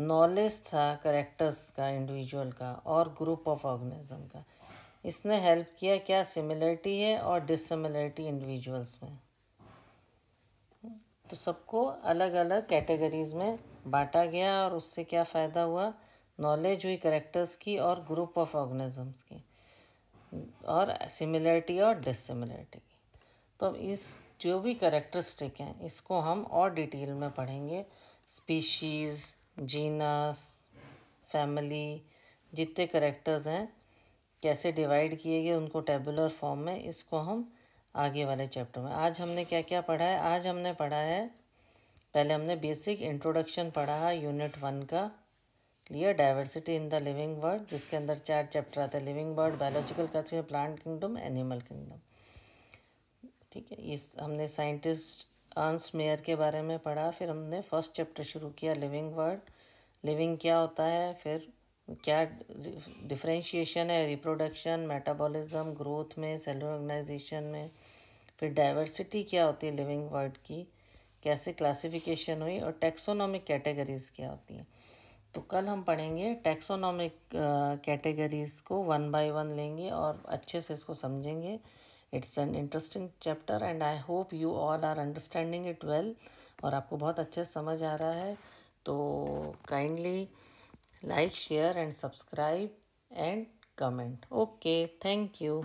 Speaker 1: नॉलेज था करेक्टर्स का इंडिविजुअल का और ग्रुप ऑफ ऑर्गेनिज्म का इसने हेल्प किया क्या सिमिलरिटी है और डिसमिलरिटी इंडिविजुअल्स में तो सबको अलग अलग कैटेगरीज में बांटा गया और उससे क्या फ़ायदा हुआ नॉलेज हुई करेक्टर्स की और ग्रुप ऑफ ऑर्गेनिजम्स की और सिमिलरिटी और डिसिमिलरिटी की तो इस जो भी करेक्टरिस्टिक हैं इसको हम और डिटेल में पढ़ेंगे स्पीशीज़ जीनस फैमिली जितने करेक्टर्स हैं कैसे डिवाइड किए गए उनको टेबुलर फॉर्म में इसको हम आगे वाले चैप्टर में आज हमने क्या क्या पढ़ा है आज हमने पढ़ा है पहले हमने बेसिक इंट्रोडक्शन पढ़ा है यूनिट वन का clear diversity in the living world जिसके अंदर चार चैप्टर आते हैं living world biological culture plant kingdom animal kingdom ठीक है इस हमने साइंटिस्ट आंस मेयर के बारे में पढ़ा फिर हमने फर्स्ट चैप्टर शुरू किया लिविंग वर्ल्ड लिविंग क्या होता है फिर क्या डिफ्रेंशिएशन है रिप्रोडक्शन मेटाबॉलिज्म ग्रोथ में सेल ऑर्गेनाइजेशन में फिर डाइवर्सिटी क्या होती है लिविंग वर्ड की कैसे क्लासिफिकेशन हुई और टैक्सोनॉमिक कैटेगरीज़ क्या होती हैं तो कल हम पढ़ेंगे टैक्सोनॉमिक कैटेगरीज़ को वन बाय वन लेंगे और अच्छे से इसको समझेंगे its an interesting chapter and I hope you all are understanding it well और आपको बहुत अच्छे समझ आ रहा है तो kindly like share and subscribe and comment okay thank you